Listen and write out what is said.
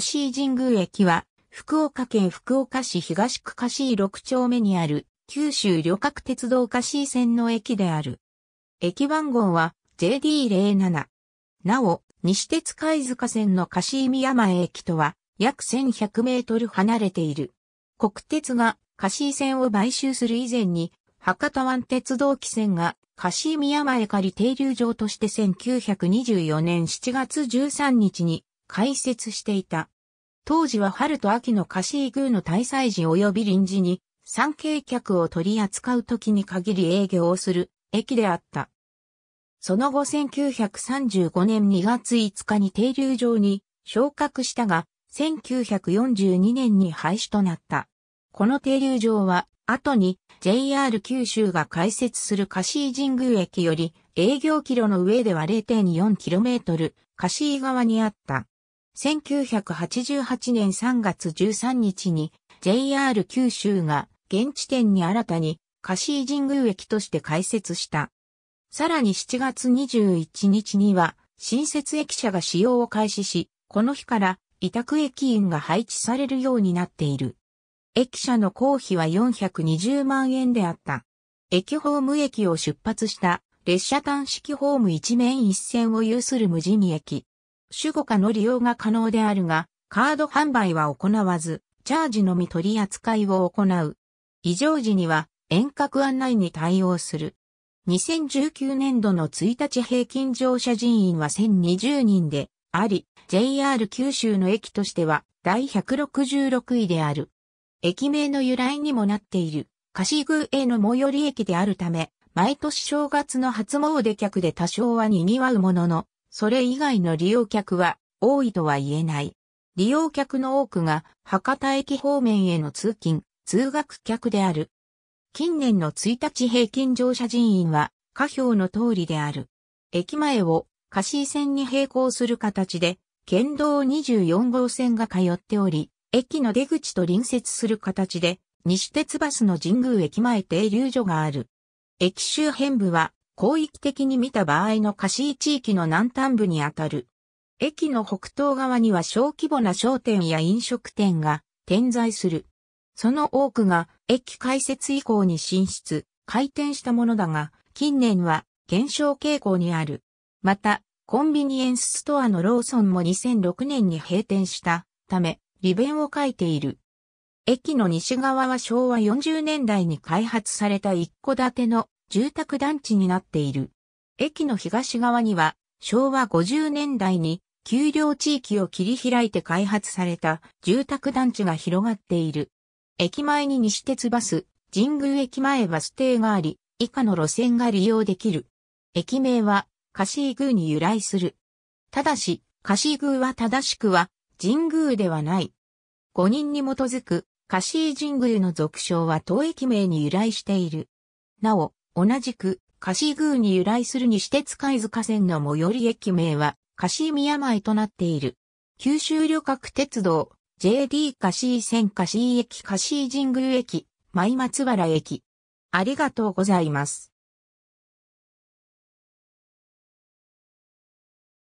シー神宮駅は、福岡県福岡市東区シー6丁目にある、九州旅客鉄道シー線の駅である。駅番号は JD07。なお、西鉄貝塚線のシー宮前駅とは、約1100メートル離れている。国鉄がシー線を買収する以前に、博多湾鉄道汽船がシー宮前仮停留場として1924年7月13日に開設していた。当時は春と秋の菓子宮の大祭時及び臨時に、産経客を取り扱う時に限り営業をする駅であった。その後1935年2月5日に停留場に昇格したが、1942年に廃止となった。この停留場は、後に JR 九州が開設するカシー神宮駅より営業キロの上では 0.4km、カシー側にあった。1988年3月13日に JR 九州が現地点に新たに貸井神宮駅として開設した。さらに7月21日には新設駅舎が使用を開始し、この日から委託駅員が配置されるようになっている。駅舎の公費は420万円であった。駅ホーム駅を出発した列車端式ホーム一面一線を有する無地駅。主語化の利用が可能であるが、カード販売は行わず、チャージのみ取り扱いを行う。異常時には遠隔案内に対応する。2019年度の1日平均乗車人員は1020人であり、JR 九州の駅としては第166位である。駅名の由来にもなっている、貸宮への最寄り駅であるため、毎年正月の初詣客で多少は賑わうものの、それ以外の利用客は多いとは言えない。利用客の多くが博多駅方面への通勤、通学客である。近年の1日平均乗車人員は下表の通りである。駅前を貸井線に並行する形で、県道24号線が通っており、駅の出口と隣接する形で、西鉄バスの神宮駅前停留所がある。駅周辺部は広域的に見た場合のシー地域の南端部にあたる。駅の北東側には小規模な商店や飲食店が点在する。その多くが駅開設以降に進出、開店したものだが、近年は減少傾向にある。また、コンビニエンスストアのローソンも2006年に閉店したため、利便を書いている。駅の西側は昭和40年代に開発された一戸建ての住宅団地になっている。駅の東側には昭和50年代に丘陵地域を切り開いて開発された住宅団地が広がっている。駅前に西鉄バス、神宮駅前バス停があり、以下の路線が利用できる。駅名は、カシー宮に由来する。ただし、カシー宮は正しくは、神宮ではない。5人に基づく、カシー神宮の俗称は当駅名に由来している。なお、同じく、カシ宮に由来する西鉄貝塚線の最寄り駅名は、カシ宮前となっている。九州旅客鉄道、JD カシ線カシ駅カシ神宮駅、舞松原駅。ありがとうございます。